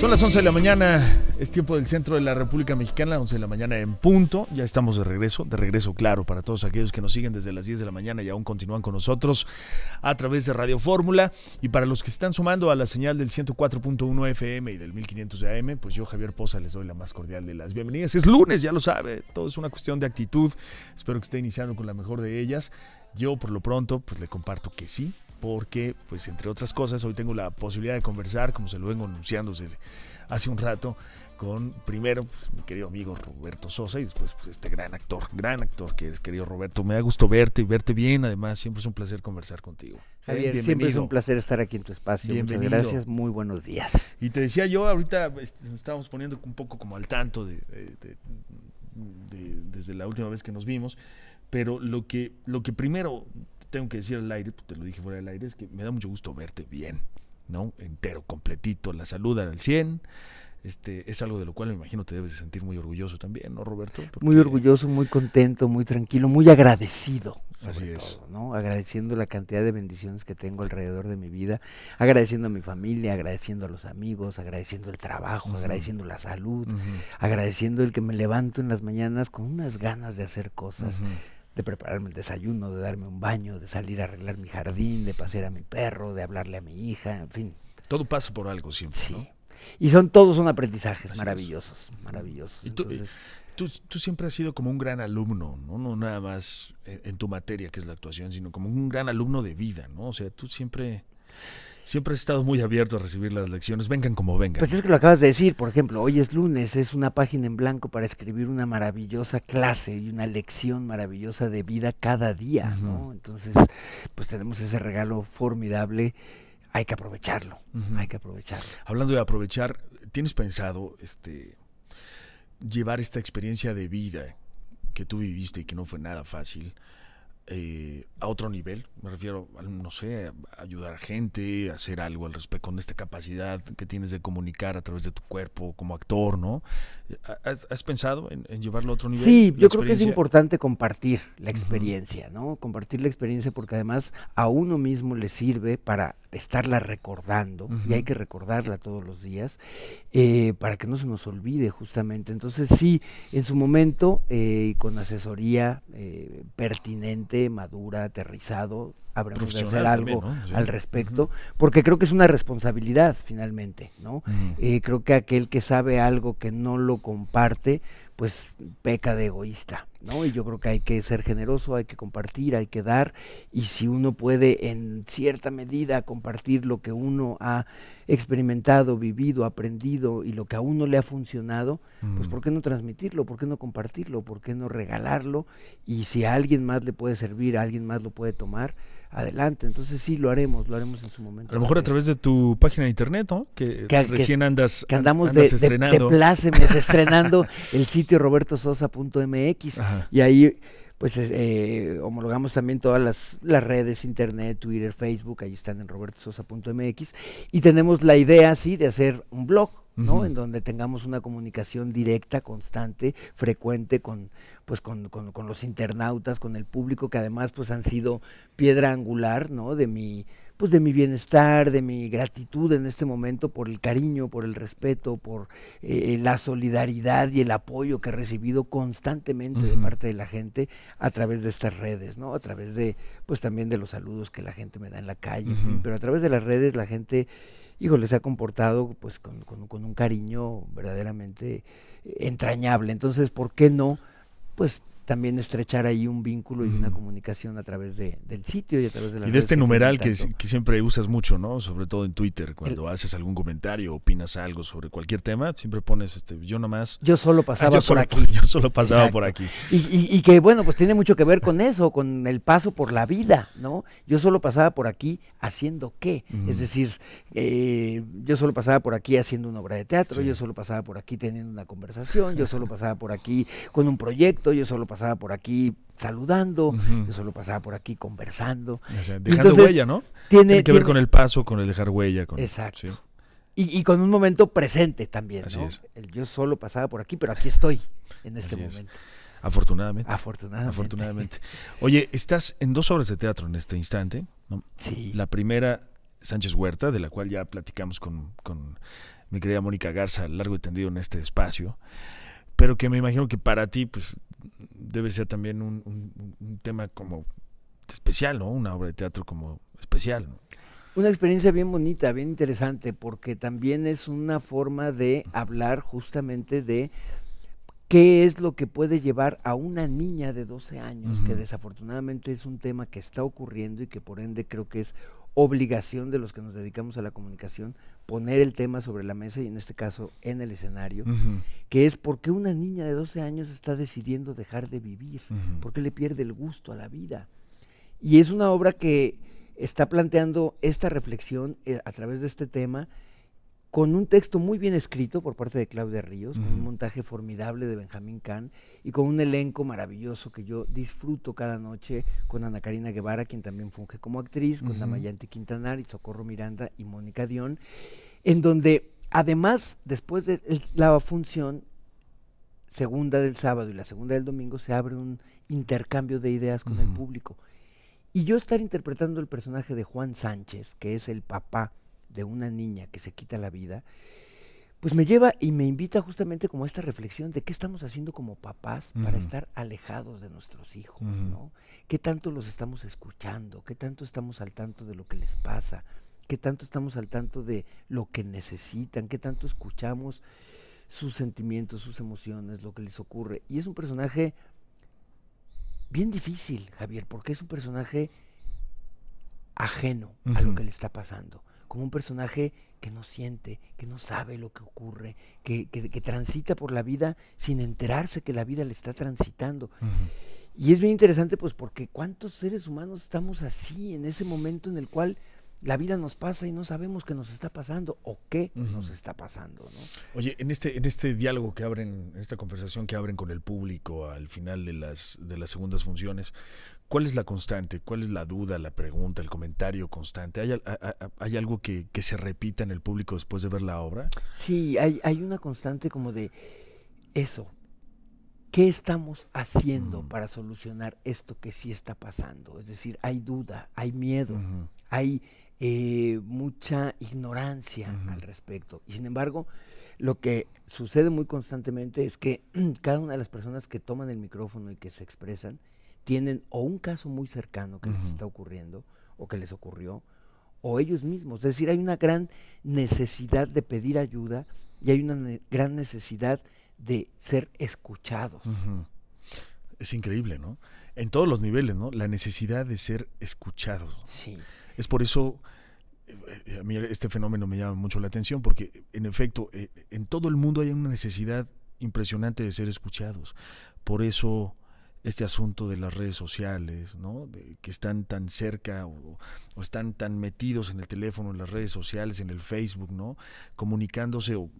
Son las 11 de la mañana, es tiempo del centro de la República Mexicana, 11 de la mañana en punto, ya estamos de regreso, de regreso claro para todos aquellos que nos siguen desde las 10 de la mañana y aún continúan con nosotros a través de Radio Fórmula y para los que se están sumando a la señal del 104.1 FM y del 1500 AM, pues yo Javier Poza les doy la más cordial de las bienvenidas. Es lunes, ya lo sabe, todo es una cuestión de actitud, espero que esté iniciando con la mejor de ellas. Yo por lo pronto pues le comparto que sí, porque, pues entre otras cosas, hoy tengo la posibilidad de conversar, como se lo vengo anunciando hace un rato, con primero pues, mi querido amigo Roberto Sosa y después pues, este gran actor, gran actor que es querido Roberto. Me da gusto verte y verte bien, además siempre es un placer conversar contigo. ¿Eh? Javier, siempre es un placer estar aquí en tu espacio. Bienvenido. Muchas gracias, muy buenos días. Y te decía yo, ahorita pues, nos estábamos poniendo un poco como al tanto desde la última vez que nos vimos, pero lo que, lo que primero tengo que decir al aire, pues, te lo dije fuera del aire, es que me da mucho gusto verte bien, ¿no? Entero, completito, la salud al 100. Este, es algo de lo cual me imagino te debes de sentir muy orgulloso también, ¿no, Roberto? Muy orgulloso, muy contento, muy tranquilo, muy agradecido. Así es. ¿no? Agradeciendo la cantidad de bendiciones que tengo alrededor de mi vida, agradeciendo a mi familia, agradeciendo a los amigos, agradeciendo el trabajo, agradeciendo la salud, agradeciendo el que me levanto en las mañanas con unas ganas de hacer cosas de prepararme el desayuno, de darme un baño, de salir a arreglar mi jardín, de pasear a mi perro, de hablarle a mi hija, en fin. Todo pasa por algo siempre. Sí. Y son todos son aprendizajes maravillosos, maravillosos. Y tú, siempre has sido como un gran alumno, ¿no? no nada más en tu materia que es la actuación, sino como un gran alumno de vida, ¿no? O sea, tú siempre... Siempre has estado muy abierto a recibir las lecciones, vengan como vengan. Pues es que lo acabas de decir, por ejemplo, hoy es lunes, es una página en blanco para escribir una maravillosa clase y una lección maravillosa de vida cada día, ¿no? Entonces, pues tenemos ese regalo formidable, hay que aprovecharlo, hay que aprovecharlo. Hablando de aprovechar, ¿tienes pensado este llevar esta experiencia de vida que tú viviste y que no fue nada fácil? Eh, a otro nivel, me refiero, no sé, a ayudar a gente, hacer algo al respecto, con esta capacidad que tienes de comunicar a través de tu cuerpo como actor, ¿no? Eh, ¿Has, pensado en, llevarlo a otro nivel? Sí, yo creo que es importante compartir la experiencia, ¿no? Compartir la experiencia porque además a uno mismo le sirve para estarla recordando, y hay que recordarla todos los días, eh, para que no se nos olvide justamente. Entonces sí, en su momento, eh, con asesoría eh, pertinente, madura, aterrizado, habremos de hacer algo al respecto, porque creo que es una responsabilidad finalmente, ¿no? creo que aquel que sabe algo que no lo comparte, pues peca de egoísta. ¿no? Y yo creo que hay que ser generoso, hay que compartir, hay que dar, y si uno puede en cierta medida compartir lo que uno ha experimentado, vivido, aprendido y lo que a uno le ha funcionado, pues mm. ¿por qué no transmitirlo? ¿Por qué no compartirlo? ¿Por qué no regalarlo? Y si a alguien más le puede servir, a alguien más lo puede tomar, adelante. Entonces sí, lo haremos, lo haremos en su momento. A lo mejor a través de tu página de internet, Que, recién andas, estrenando. plácemes, estrenando el sitio robertososa.mx. Y ahí pues eh, homologamos también todas las, redes, internet, Twitter, Facebook, ahí están en robertososa.mx. Y tenemos la idea, sí, de hacer un blog, ¿no? En donde tengamos una comunicación directa, constante, frecuente con, pues, con, con, con, los internautas, con el público, que además pues han sido piedra angular, ¿no? De mi pues, de mi bienestar, de mi gratitud en este momento por el cariño, por el respeto, por eh, la solidaridad y el apoyo que he recibido constantemente de parte de la gente a través de estas redes, ¿no? A través de, pues también de los saludos que la gente me da en la calle, pero a través de las redes la gente híjole, les ha comportado pues con, con, un cariño verdaderamente entrañable. Entonces, ¿por qué no? Pues también estrechar ahí un vínculo y una comunicación a través del sitio y a través de la... Y de este numeral que, siempre usas mucho, ¿no? Sobre todo en Twitter, cuando haces algún comentario, opinas algo sobre cualquier tema, siempre pones, este, yo nomás... Yo solo pasaba ah, por aquí. Yo solo pasaba por aquí. Y, y, que, bueno, pues tiene mucho que ver con eso, con el paso por la vida, ¿no? Yo solo pasaba por aquí haciendo qué. Es decir, eh, yo solo pasaba por aquí haciendo una obra de teatro, yo solo pasaba por aquí teniendo una conversación, yo solo pasaba por aquí con un proyecto, yo solo pasaba pasaba por aquí saludando, yo solo pasaba por aquí conversando. dejando huella, ¿no? Tiene, que ver con el paso, con el dejar huella. Con, exacto. Y, con un momento presente también, ¿no? yo solo pasaba por aquí, pero aquí estoy en este momento. Afortunadamente. Afortunadamente. Afortunadamente. Oye, estás en dos obras de teatro en este instante. ¿no? Sí. La primera, Sánchez Huerta, de la cual ya platicamos con, con mi querida Mónica Garza largo y tendido en este espacio, pero que me imagino que para ti, pues debe ser también un, tema como especial, ¿no? Una obra de teatro como especial. Una experiencia bien bonita, bien interesante, porque también es una forma de hablar justamente de qué es lo que puede llevar a una niña de 12 años, que desafortunadamente es un tema que está ocurriendo y que por ende creo que es obligación de los que nos dedicamos a la comunicación poner el tema sobre la mesa y en este caso en el escenario, que es por qué una niña de 12 años está decidiendo dejar de vivir, porque por qué le pierde el gusto a la vida. Y es una obra que está planteando esta reflexión eh, a través de este tema con un texto muy bien escrito por parte de Claudia Ríos, con un montaje formidable de Benjamín Kahn y con un elenco maravilloso que yo disfruto cada noche con Ana Karina Guevara, quien también funge como actriz, con Damayante Quintanar y Socorro Miranda y Mónica Dion, en donde además, después de la función segunda del sábado y la segunda del domingo, se abre un intercambio de ideas con el público. Y yo estar interpretando el personaje de Juan Sánchez, que es el papá de una niña que se quita la vida, pues me lleva y me invita justamente como a esta reflexión de qué estamos haciendo como papás para estar alejados de nuestros hijos, ¿no? ¿Qué tanto los estamos escuchando? ¿Qué tanto estamos al tanto de lo que les pasa? ¿Qué tanto estamos al tanto de lo que necesitan? ¿Qué tanto escuchamos sus sentimientos, sus emociones, lo que les ocurre? Y es un personaje bien difícil, Javier, porque es un personaje ajeno a lo que le está pasando como un personaje que no siente, que no sabe lo que ocurre, que, transita por la vida sin enterarse que la vida le está transitando. Y es bien interesante pues porque cuántos seres humanos estamos así en ese momento en el cual la vida nos pasa y no sabemos qué nos está pasando o qué nos está pasando. ¿no? Oye, en este, en este diálogo que abren, en esta conversación que abren con el público al final de las, de las segundas funciones, ¿Cuál es la constante? ¿Cuál es la duda, la pregunta, el comentario constante? ¿Hay, algo que, se repita en el público después de ver la obra? Sí, hay, hay una constante como de eso. ¿Qué estamos haciendo mm. para solucionar esto que sí está pasando? Es decir, hay duda, hay miedo, hay eh, mucha ignorancia al respecto. Y sin embargo, lo que sucede muy constantemente es que cada una de las personas que toman el micrófono y que se expresan, tienen o un caso muy cercano que les está ocurriendo o que les ocurrió, o ellos mismos. Es decir, hay una gran necesidad de pedir ayuda y hay una gran necesidad de ser escuchados. Es increíble, ¿no? En todos los niveles, ¿no? La necesidad de ser escuchados. Sí. Es por eso eh, eh, a mí este fenómeno me llama mucho la atención porque en efecto eh, en todo el mundo hay una necesidad impresionante de ser escuchados. Por eso este asunto de las redes sociales, ¿no? que están tan cerca o, están tan metidos en el teléfono, en las redes sociales, en el Facebook, ¿no? Comunicándose o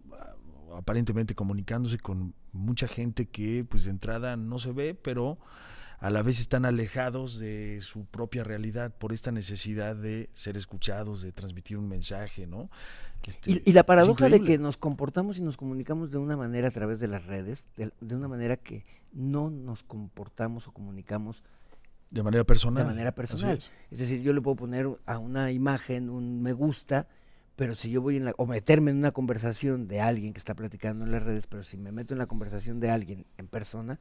aparentemente comunicándose con mucha gente que pues de entrada no se ve, pero a la vez están alejados de su propia realidad por esta necesidad de ser escuchados, de transmitir un mensaje, ¿no? Este, y, la paradoja de que nos comportamos y nos comunicamos de una manera a través de las redes, de, una manera que no nos comportamos o comunicamos de manera personal. De manera personal. es. decir, yo le puedo poner a una imagen un me gusta pero si yo voy en o meterme en una conversación de alguien que está platicando en las redes, pero si me meto en la conversación de alguien en persona,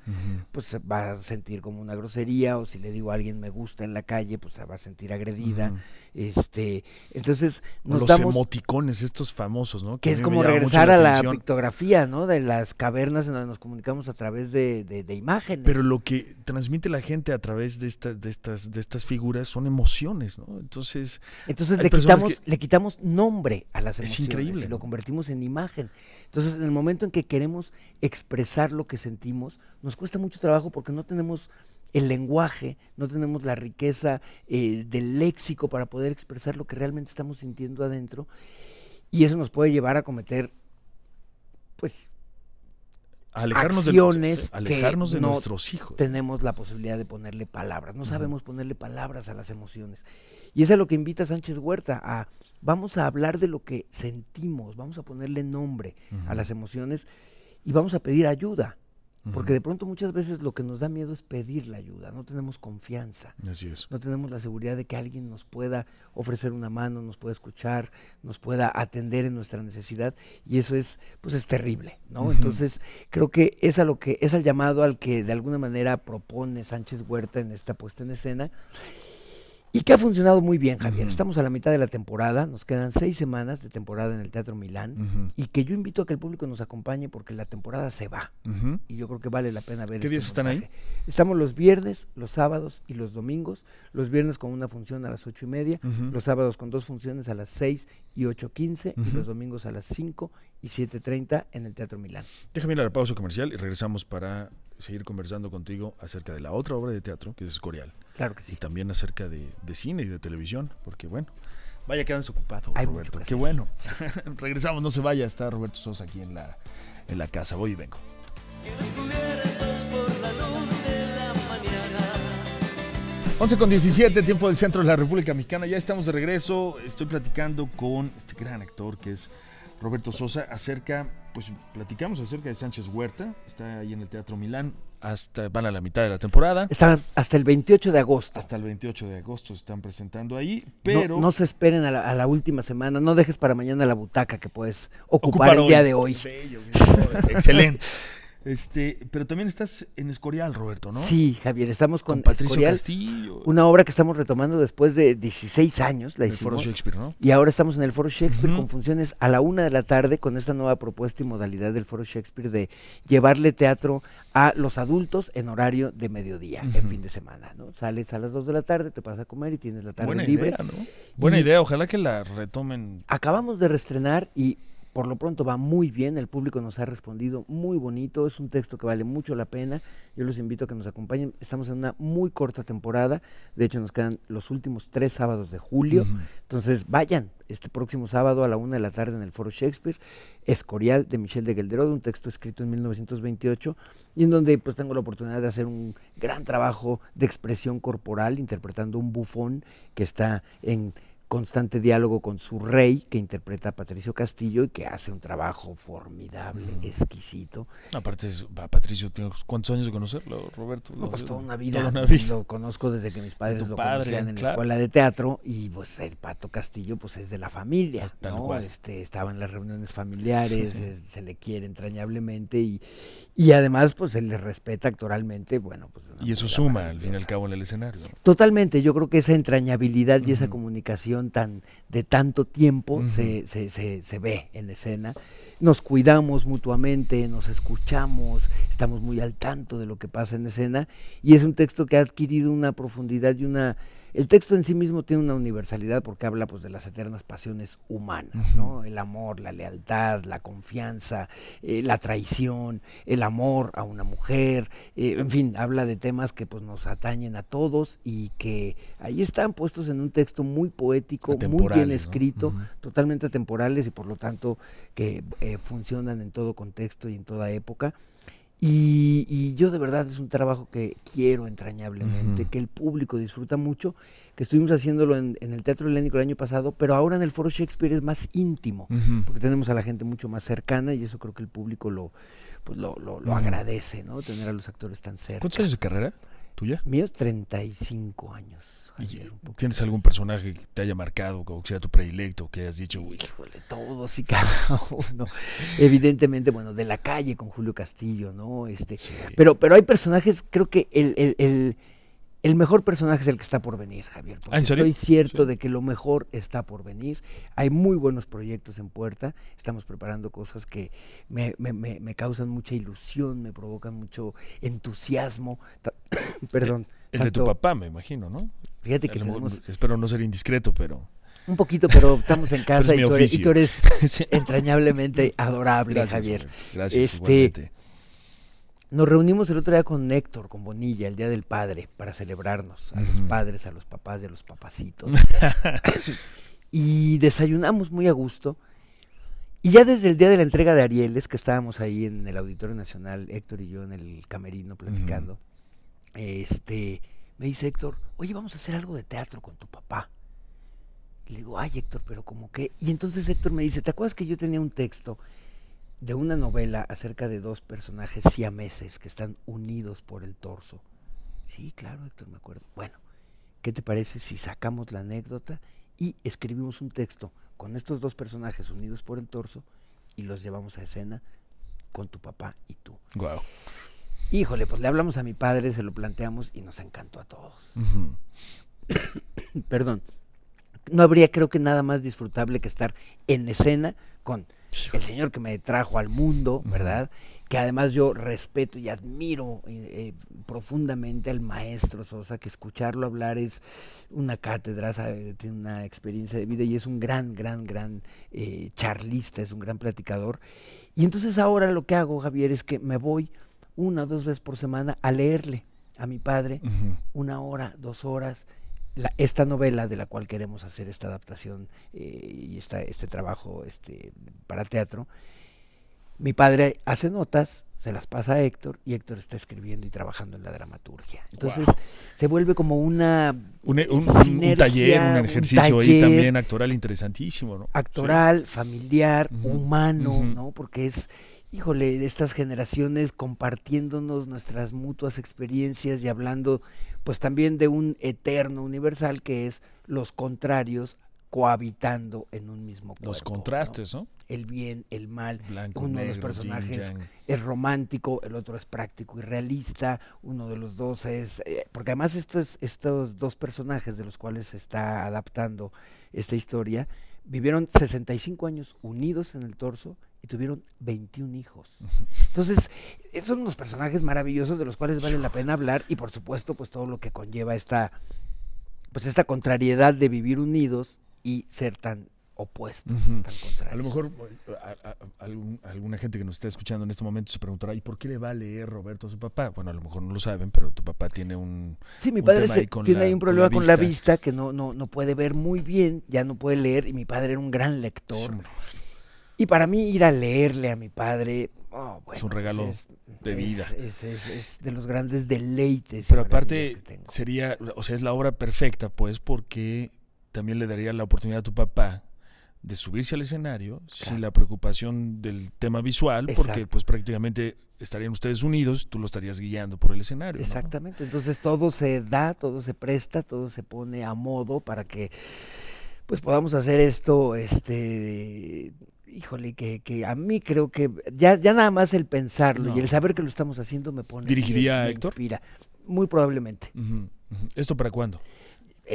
pues va a sentir como una grosería, o si le digo a alguien me gusta en la calle, pues se va a sentir agredida. Este, entonces nos Los emoticones, estos famosos, ¿no? Que, es como regresar a la, pictografía, ¿no? De las cavernas en donde nos comunicamos a través de, de, imágenes. Pero lo que transmite la gente a través de, esta, de, estas, de estas figuras son emociones, ¿no? Entonces. Entonces le quitamos, le quitamos nombre a las emociones. lo convertimos en imagen. Entonces, en el momento en que queremos expresar lo que sentimos, nos cuesta mucho trabajo porque no tenemos el lenguaje, no tenemos la riqueza eh, del léxico para poder expresar lo que realmente estamos sintiendo adentro. Y eso nos puede llevar a cometer, pues, alejarnos de, alejarnos de nuestros hijos. Tenemos la posibilidad de ponerle palabras, no sabemos ponerle palabras a las emociones. Y eso es lo que invita Sánchez Huerta a vamos a hablar de lo que sentimos, vamos a ponerle nombre a las emociones y vamos a pedir ayuda. Porque de pronto muchas veces lo que nos da miedo es pedir la ayuda, no tenemos confianza. Así es. No tenemos la seguridad de que alguien nos pueda ofrecer una mano, nos pueda escuchar, nos pueda atender en nuestra necesidad y eso es pues es terrible, ¿no? Entonces, creo que es a lo que es el llamado al que de alguna manera propone Sánchez Huerta en esta puesta en escena y que ha funcionado muy bien, Javier. Estamos a la mitad de la temporada, nos quedan seis semanas de temporada en el Teatro Milán y que yo invito a que el público nos acompañe porque la temporada se va. Y yo creo que vale la pena ver. ¿Qué este días están ahí? Estamos los viernes, los sábados y los domingos. Los viernes con una función a las ocho y media, los sábados con dos funciones a las seis y ocho quince y los domingos a las cinco y siete treinta en el Teatro Milán. Déjame ir a la pausa comercial y regresamos para seguir conversando contigo acerca de la otra obra de teatro, que es Escorial. Claro que sí. Y también acerca de, cine y de televisión, porque bueno, vaya que andas ocupado, Roberto. Qué bueno. Regresamos, no se vaya, está Roberto Sosa aquí en la, en la casa. Voy y vengo. 11 con 17, tiempo del centro de la República Mexicana. Ya estamos de regreso. Estoy platicando con este gran actor que es Roberto Sosa acerca pues platicamos acerca de Sánchez Huerta, está ahí en el Teatro Milán. Hasta, van a la mitad de la temporada. Están hasta el 28 de agosto. Hasta el 28 de agosto están presentando ahí, pero... No, se esperen a la, última semana, no dejes para mañana la butaca que puedes ocupar, el día de hoy. excelente. Este, pero también estás en Escorial, Roberto, ¿no? Sí, Javier, estamos con, Patricio Castillo. Una obra que estamos retomando después de 16 años, la el Foro Shakespeare, ¿no? Y ahora estamos en el Foro Shakespeare con funciones a la una de la tarde con esta nueva propuesta y modalidad del Foro Shakespeare de llevarle teatro a los adultos en horario de mediodía, en fin de semana, ¿no? Sales a las 2 de la tarde, te vas a comer y tienes la tarde Buena libre. ¿no? Buena idea, ojalá que la retomen. Acabamos de restrenar y por lo pronto va muy bien, el público nos ha respondido muy bonito, es un texto que vale mucho la pena, yo los invito a que nos acompañen, estamos en una muy corta temporada, de hecho nos quedan los últimos tres sábados de julio, entonces vayan este próximo sábado a la una de la tarde en el Foro Shakespeare, Escorial de Michel de Gelderode, un texto escrito en 1928, y en donde pues tengo la oportunidad de hacer un gran trabajo de expresión corporal, interpretando un bufón que está en constante diálogo con su rey, que interpreta a Patricio Castillo y que hace un trabajo formidable, mm. exquisito. Aparte, es, a Patricio, ¿cuántos años de conocerlo, Roberto? Pues toda una, vida, Lo conozco desde que mis padres lo conocían en la escuela de teatro y pues el Pato Castillo pues es de la familia, ¿no? Este, estaba en las reuniones familiares, se le quiere entrañablemente y, y además pues se le respeta actoralmente, bueno. Pues, y eso suma, al fin y al cabo, en el escenario. Totalmente, yo creo que esa entrañabilidad y esa comunicación tan de tanto tiempo se, se, ve en escena nos cuidamos mutuamente, nos escuchamos, estamos muy al tanto de lo que pasa en escena y es un texto que ha adquirido una profundidad y una... El texto en sí mismo tiene una universalidad porque habla pues, de las eternas pasiones humanas, ¿no? El amor, la lealtad, la confianza, eh, la traición, el amor a una mujer, eh, en fin, habla de temas que pues, nos atañen a todos y que ahí están puestos en un texto muy poético, muy bien escrito, totalmente atemporales y por lo tanto que... Eh, eh, funcionan en todo contexto y en toda época. Y, yo de verdad es un trabajo que quiero entrañablemente, que el público disfruta mucho, que estuvimos haciéndolo en, el Teatro Helénico el año pasado, pero ahora en el Foro Shakespeare es más íntimo, porque tenemos a la gente mucho más cercana y eso creo que el público lo, pues lo, agradece, ¿no? Tener a los actores tan cerca. ¿Cuántos años de carrera tuya? Mío, 35 años. ¿Tienes algún personaje que te haya marcado, que sea tu predilecto, que hayas dicho, uy? Híjole, todos y cada uno. Evidentemente, bueno, de la calle con Julio Castillo, ¿no? Este, pero, pero hay personajes, creo que el el mejor personaje es el que está por venir, Javier. Ah, estoy cierto de que lo mejor está por venir. Hay muy buenos proyectos en puerta. Estamos preparando cosas que me, causan mucha ilusión, me provocan mucho entusiasmo. Perdón. de tu papá, me imagino, ¿no? Fíjate que. Tenemos... Espero no ser indiscreto, pero. Un poquito, pero estamos en casa y, tú eres, entrañablemente adorable, Javier. Gracias. Este, nos reunimos el otro día con Héctor, con Bonilla, el Día del Padre, para celebrarnos a los padres, a los papás de los papacitos. y desayunamos muy a gusto. Y ya desde el día de la entrega de Arieles, que estábamos ahí en el Auditorio Nacional, Héctor y yo en el camerino platicando, este, me dice Héctor, oye, vamos a hacer algo de teatro con tu papá. Y le digo, ay Héctor, pero como que... Y entonces Héctor me dice, ¿te acuerdas que yo tenía un texto de una novela acerca de dos personajes siameses que están unidos por el torso. Sí, claro, Héctor, me acuerdo. Bueno, ¿qué te parece si sacamos la anécdota y escribimos un texto con estos dos personajes unidos por el torso y los llevamos a escena con tu papá y tú? Wow. Híjole, pues le hablamos a mi padre, se lo planteamos y nos encantó a todos. Perdón. No habría creo que nada más disfrutable que estar en escena con el Señor que me trajo al mundo, ¿verdad? Que además yo respeto y admiro eh, eh, profundamente al maestro Sosa, que escucharlo hablar es una cátedra, tiene una experiencia de vida y es un gran, gran, gran eh, charlista, es un gran platicador. Y entonces ahora lo que hago, Javier, es que me voy una o dos veces por semana a leerle a mi padre una hora, dos horas esta novela de la cual queremos hacer esta adaptación eh, y esta, este trabajo este, para teatro, mi padre hace notas, se las pasa a Héctor y Héctor está escribiendo y trabajando en la dramaturgia. Entonces se vuelve como una... Un, taller, un ejercicio ahí también actoral interesantísimo, ¿no? Actoral, familiar, humano, ¿no? Porque es híjole, de estas generaciones compartiéndonos nuestras mutuas experiencias y hablando pues también de un eterno universal que es los contrarios cohabitando en un mismo cuerpo. Los contrastes, ¿no? El bien, el mal. Blanco, uno de los personajes es romántico, el otro es práctico y realista, uno de los dos es... Eh, porque además estos, estos dos personajes de los cuales se está adaptando esta historia, vivieron 65 años unidos en el torso y tuvieron 21 hijos. Entonces, eh, son unos personajes maravillosos de los cuales vale la pena hablar y por supuesto, pues todo lo que conlleva esta pues esta contrariedad de vivir unidos y ser tan opuesto, al contrario. A lo mejor alguna gente que nos está escuchando en este momento se preguntará, ¿y por qué le va a leer Roberto a su papá? Bueno, a lo mejor no lo saben, pero tu papá tiene un Sí, mi padre tiene un problema con la, vista que no, no, no puede ver muy bien, ya no puede leer, y mi padre era un gran lector. Y para mí ir a leerle a mi padre Oh, es un pues regalo de vida. es, de los grandes deleites. Pero aparte sería, o sea, es la obra perfecta, pues, porque también le daría la oportunidad a tu papá de subirse al escenario sin la preocupación del tema visual, porque pues prácticamente estarían ustedes unidos, tú lo estarías guiando por el escenario. Exactamente, entonces todo se da, todo se presta, todo se pone a modo para que pues podamos hacer esto, este, híjole, que, a mí creo que ya, ya nada más el pensarlo y el saber que lo estamos haciendo me pone... ¿Dirigiría a Héctor? muy probablemente. ¿Esto para cuándo?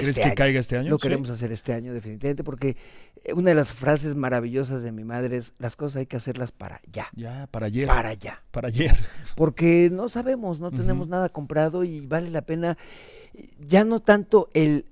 ¿Crees este que caiga este año? Lo queremos hacer este año, definitivamente, porque eh, una de las frases maravillosas de mi madre es, las cosas hay que hacerlas para ya. Ya, para ayer. Para ya. Para ayer. Porque no sabemos, no tenemos nada comprado y vale la pena, ya no tanto el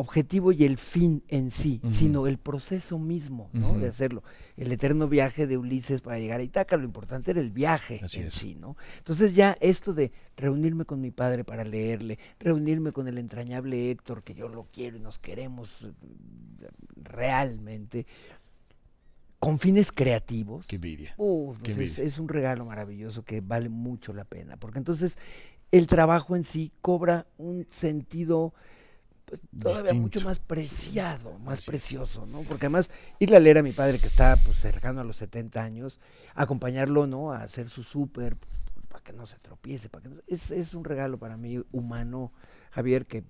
objetivo y el fin en sí, sino el proceso mismo de hacerlo. El eterno viaje de Ulises para llegar a Itaca, lo importante era el viaje en sí. ¿no? Entonces ya esto de reunirme con mi padre para leerle, reunirme con el entrañable Héctor, que yo lo quiero y nos queremos eh, realmente, con fines creativos. Qué uh, pues, envidia. es un regalo maravilloso que vale mucho la pena, porque entonces el trabajo en sí cobra un sentido pues, todavía mucho más preciado, más precioso, ¿no? Porque además irle a leer a mi padre que está pues, cercano a los 70 años, acompañarlo, ¿no? A hacer su súper, para que no se tropiece, para que es, es, un regalo para mí humano, Javier, que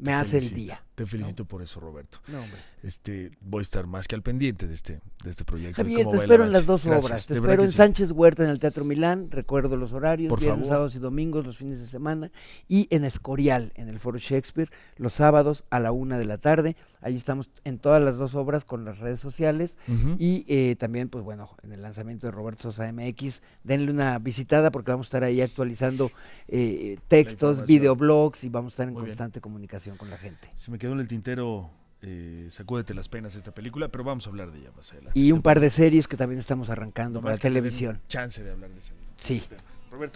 me hace el día. Te felicito por eso, Roberto. No, hombre. Este, voy a estar más que al pendiente de este, de este proyecto. Javier, te espero en las dos obras. Te espero en Sánchez Huerta en el Teatro Milán, recuerdo los horarios, viernes, sábados y domingos, los fines de semana, y en Escorial, en el Foro Shakespeare, los sábados a la una de la tarde. Ahí estamos en todas las dos obras con las redes sociales y eh, también, pues bueno, en el lanzamiento de Roberto Sosa MX, denle una visitada porque vamos a estar ahí actualizando eh, textos, videoblogs y vamos a estar en constante comunicación con la gente quedó en el tintero eh, Sacúdete las penas esta película, pero vamos a hablar de ella más Y un par de series que también estamos arrancando más para televisión. Chance de hablar de ese. Sí.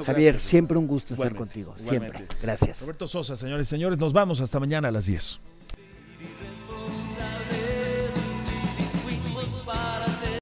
Javier, siempre un gusto estar contigo. Siempre. Gracias. Roberto Sosa, señores y señores, nos vamos hasta mañana a las 10.